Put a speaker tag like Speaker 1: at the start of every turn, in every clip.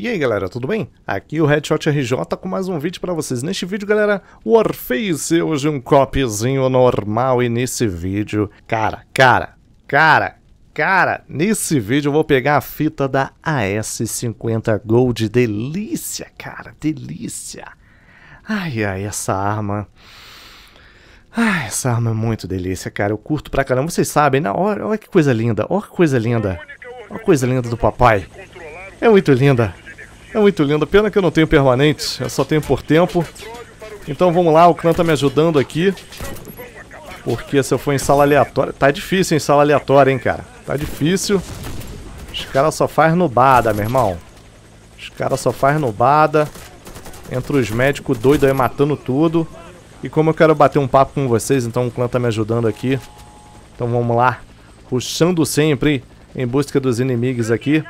Speaker 1: E aí galera, tudo bem? Aqui o Headshot RJ com mais um vídeo para vocês. Neste vídeo galera, o Orpheus é hoje um copzinho normal e nesse vídeo... Cara, cara, cara, cara, nesse vídeo eu vou pegar a fita da AS-50 Gold. Delícia, cara, delícia. Ai, ai, essa arma... Ai, essa arma é muito delícia, cara. Eu curto pra caramba. Vocês sabem, na né? hora, olha que coisa linda, olha que coisa linda. Olha a coisa linda do papai. É muito linda. É muito lindo. Pena que eu não tenho permanentes. Eu só tenho por tempo. Então vamos lá, o clã tá me ajudando aqui. Porque se eu for em sala aleatória... Tá difícil em sala aleatória, hein, cara. Tá difícil. Os caras só faz nubada, meu irmão. Os caras só faz nubada. entre os médicos doidos aí matando tudo. E como eu quero bater um papo com vocês, então o clã tá me ajudando aqui. Então vamos lá. Ruxando sempre em busca dos inimigos aqui.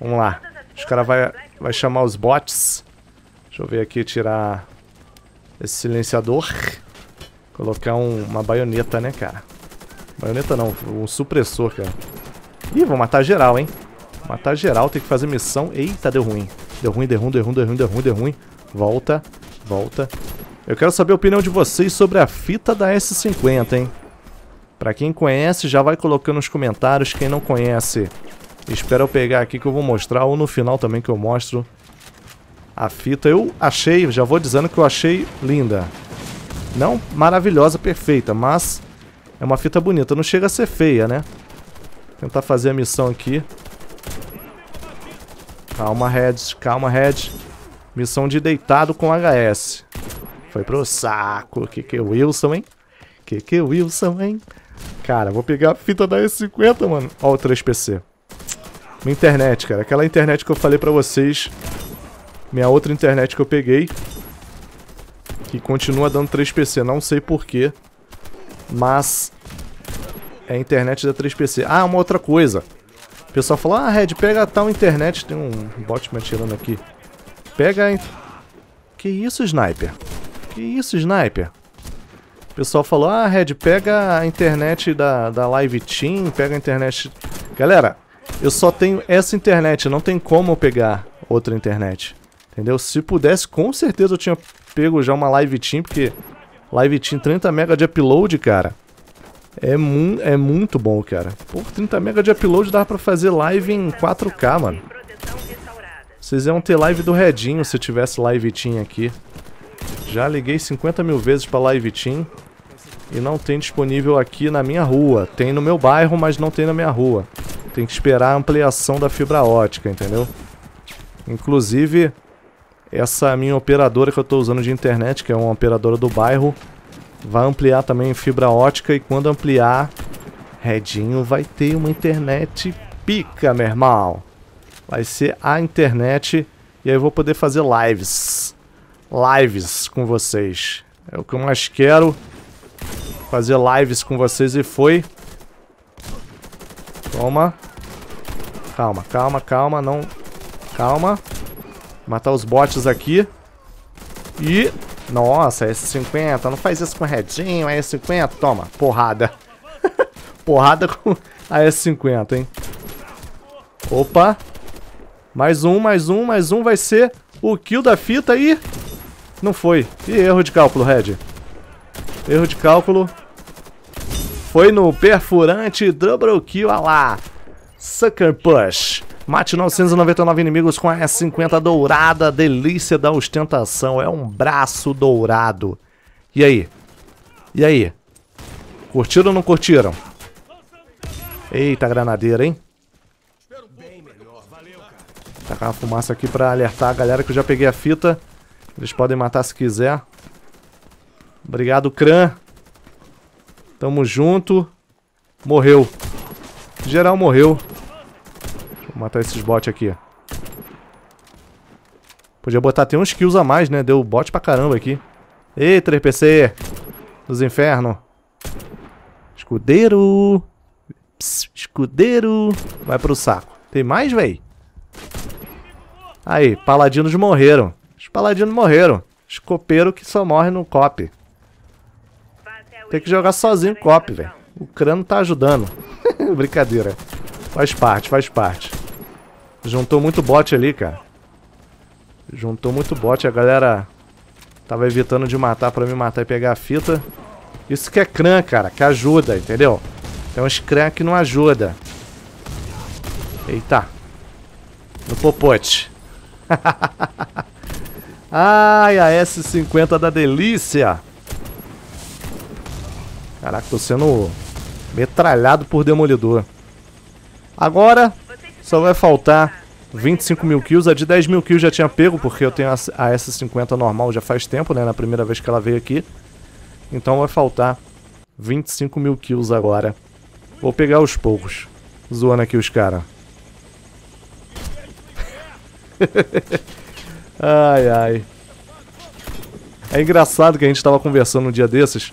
Speaker 1: Vamos lá. Os caras vai, vai chamar os bots. Deixa eu ver aqui, tirar esse silenciador. Colocar um, uma baioneta, né, cara? Baioneta não, um supressor, cara. Ih, vou matar geral, hein? Matar geral, tem que fazer missão. Eita, deu ruim. Deu ruim, deu ruim, deu ruim, deu ruim, deu ruim, deu ruim. Volta, volta. Eu quero saber a opinião de vocês sobre a fita da S50, hein? Pra quem conhece, já vai colocando nos comentários. Quem não conhece, Espera eu pegar aqui que eu vou mostrar, ou no final também que eu mostro a fita. Eu achei, já vou dizendo que eu achei linda. Não maravilhosa, perfeita, mas é uma fita bonita. Não chega a ser feia, né? Tentar fazer a missão aqui. Calma, Red. Calma, Red. Missão de deitado com HS. Foi pro saco. Que que Wilson, hein? Que que Wilson, hein? Cara, vou pegar a fita da S50, mano. Ó o 3PC. Minha internet, cara. Aquela internet que eu falei pra vocês. Minha outra internet que eu peguei. Que continua dando 3PC. Não sei porquê. Mas... É a internet da 3PC. Ah, uma outra coisa. O pessoal falou, ah, Red, pega tal internet. Tem um bot me atirando aqui. Pega... a... Que isso, Sniper? Que isso, Sniper? O pessoal falou, ah, Red, pega a internet da, da Live Team, pega a internet... Galera, eu só tenho essa internet, não tem como eu pegar outra internet. Entendeu? Se pudesse, com certeza eu tinha pego já uma live team, porque live team 30 mega de upload, cara. É, mu é muito bom, cara. Por 30 mega de upload dá pra fazer live em 4K, mano. Vocês iam ter live do Redinho se tivesse live team aqui. Já liguei 50 mil vezes pra live team. E não tem disponível aqui na minha rua. Tem no meu bairro, mas não tem na minha rua. Tem que esperar a ampliação da fibra ótica, entendeu? Inclusive, essa é minha operadora que eu estou usando de internet, que é uma operadora do bairro, vai ampliar também fibra ótica e quando ampliar, Redinho vai ter uma internet pica, meu irmão. Vai ser a internet e aí eu vou poder fazer lives. Lives com vocês. É o que eu mais quero. Fazer lives com vocês e foi Toma. Calma, calma, calma. Não... Calma. Matar os bots aqui. E... Nossa, S50. Não faz isso com redinho. S50. Toma. Porrada. Porrada com a S50, hein? Opa. Mais um, mais um, mais um. Vai ser o kill da fita e... Não foi. E erro de cálculo, Red. Erro de cálculo. Foi no perfurante double kill, olha lá. Sucker Push. Mate 999 inimigos com a S50 dourada, delícia da ostentação, é um braço dourado. E aí? E aí? Curtiram ou não curtiram? Eita, granadeira, hein? Tacar tá uma fumaça aqui pra alertar a galera que eu já peguei a fita. Eles podem matar se quiser. Obrigado, Kran. Tamo junto. Morreu. Geral morreu. Vou matar esses bots aqui. Podia botar até uns kills a mais, né? Deu bot pra caramba aqui. Ei, 3PC. Dos infernos. Escudeiro. escudeiro. Vai pro saco. Tem mais, véi? Aí, paladinos morreram. Os paladinos morreram. Escopeiro que só morre no cop. Tem que jogar sozinho o cop, velho. O crânio tá ajudando. Brincadeira. Faz parte, faz parte. Juntou muito bot ali, cara. Juntou muito bot. A galera tava evitando de matar pra me matar e pegar a fita. Isso que é crã, cara, que ajuda, entendeu? Tem uns crã que não ajuda. Eita. No popote. Ai, a S50 da delícia. Caraca, tô sendo metralhado por Demolidor. Agora, só vai faltar 25 mil kills. A de 10 mil kills já tinha pego, porque eu tenho a S50 normal já faz tempo, né? Na primeira vez que ela veio aqui. Então vai faltar 25 mil kills agora. Vou pegar os poucos. Zoando aqui os caras. ai, ai. É engraçado que a gente estava conversando um dia desses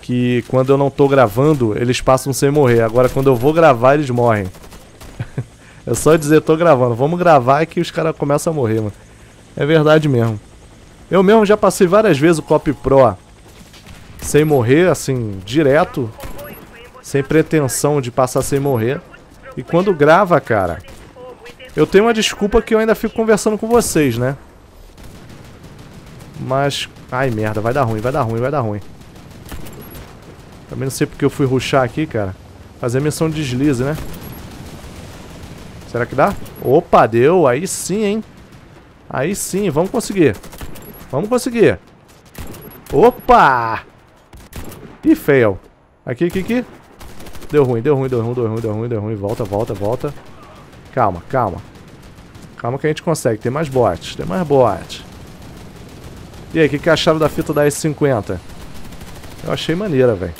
Speaker 1: que quando eu não tô gravando, eles passam sem morrer. Agora, quando eu vou gravar, eles morrem. é só dizer, tô gravando. Vamos gravar que os caras começam a morrer, mano. É verdade mesmo. Eu mesmo já passei várias vezes o Cop Pro sem morrer, assim, direto. Sem pretensão de passar sem morrer. E quando grava, cara... Eu tenho uma desculpa que eu ainda fico conversando com vocês, né? Mas... Ai, merda. Vai dar ruim, vai dar ruim, vai dar ruim. Também não sei porque eu fui ruxar aqui, cara. Fazer a missão de deslize, né? Será que dá? Opa, deu. Aí sim, hein? Aí sim, vamos conseguir. Vamos conseguir. Opa! E fail. Aqui, aqui, aqui. Deu ruim, deu ruim, deu ruim, deu ruim, deu ruim, deu ruim. Volta, volta, volta. Calma, calma. Calma que a gente consegue. Tem mais bots, tem mais bots. E aí, o que, que acharam da fita da S50? Eu achei maneira, velho.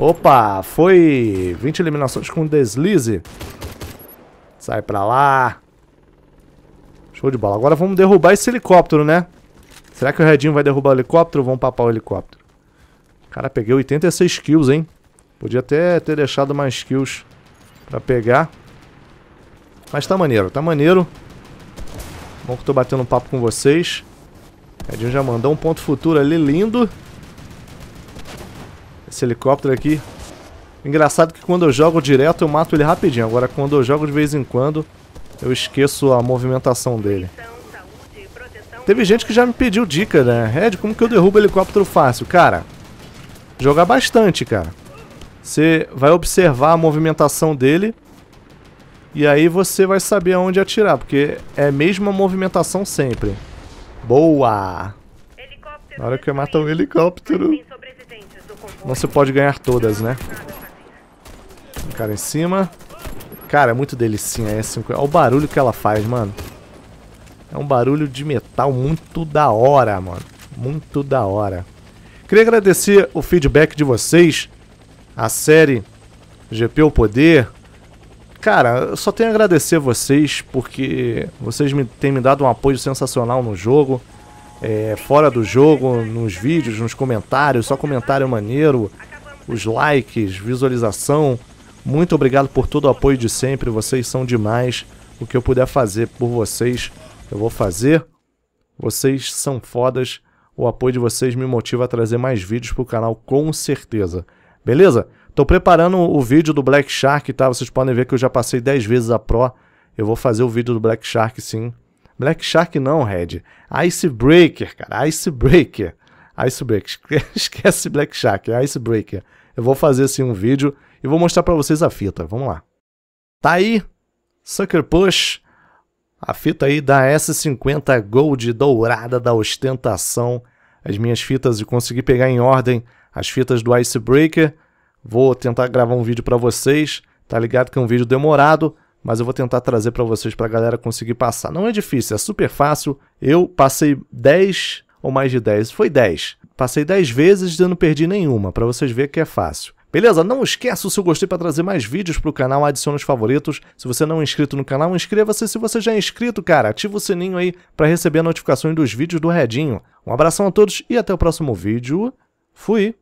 Speaker 1: Opa, foi 20 eliminações com deslize. Sai pra lá. Show de bola. Agora vamos derrubar esse helicóptero, né? Será que o Redinho vai derrubar o helicóptero Vamos papar o helicóptero? Cara, peguei 86 kills, hein? Podia até ter deixado mais kills pra pegar. Mas tá maneiro, tá maneiro. Bom que eu tô batendo um papo com vocês. Redinho já mandou um ponto futuro ali lindo. Esse helicóptero aqui. Engraçado que quando eu jogo direto eu mato ele rapidinho. Agora quando eu jogo de vez em quando eu esqueço a movimentação dele. Teve gente que já me pediu dica, né? Red, como que eu derrubo helicóptero fácil? Cara, jogar bastante, cara. Você vai observar a movimentação dele e aí você vai saber aonde atirar, porque é a mesma movimentação sempre. Boa! Na hora que eu mato um helicóptero. Não se pode ganhar todas, né? Um cara em cima. Cara, é muito delicinha a S50. Olha o barulho que ela faz, mano. É um barulho de metal muito da hora, mano. Muito da hora. Queria agradecer o feedback de vocês. A série GP O Poder. Cara, eu só tenho a agradecer vocês porque vocês me, têm me dado um apoio sensacional no jogo é, fora do jogo, nos vídeos, nos comentários, só comentário maneiro, os likes, visualização. Muito obrigado por todo o apoio de sempre, vocês são demais. O que eu puder fazer por vocês, eu vou fazer. Vocês são fodas. O apoio de vocês me motiva a trazer mais vídeos pro canal, com certeza. Beleza? Tô preparando o vídeo do Black Shark, tá? Vocês podem ver que eu já passei 10 vezes a Pro. Eu vou fazer o vídeo do Black Shark, sim. Black Shark não, Red. Icebreaker, cara. Icebreaker. Icebreaker. Esquece Black Shark, é Icebreaker. Eu vou fazer assim um vídeo e vou mostrar para vocês a fita. Vamos lá. Tá aí, Sucker Push. A fita aí da S50 Gold dourada da ostentação. As minhas fitas e consegui pegar em ordem as fitas do Icebreaker. Vou tentar gravar um vídeo para vocês. Tá ligado que é um vídeo demorado, mas eu vou tentar trazer para vocês para a galera conseguir passar. Não é difícil, é super fácil. Eu passei 10 ou mais de 10, foi 10. Passei 10 vezes e eu não perdi nenhuma, para vocês verem que é fácil. Beleza? Não esqueça o seu gostei para trazer mais vídeos para o canal, adicione os favoritos. Se você não é inscrito no canal, inscreva-se. Se você já é inscrito, cara, ativa o sininho aí para receber notificações dos vídeos do Redinho. Um abração a todos e até o próximo vídeo. Fui!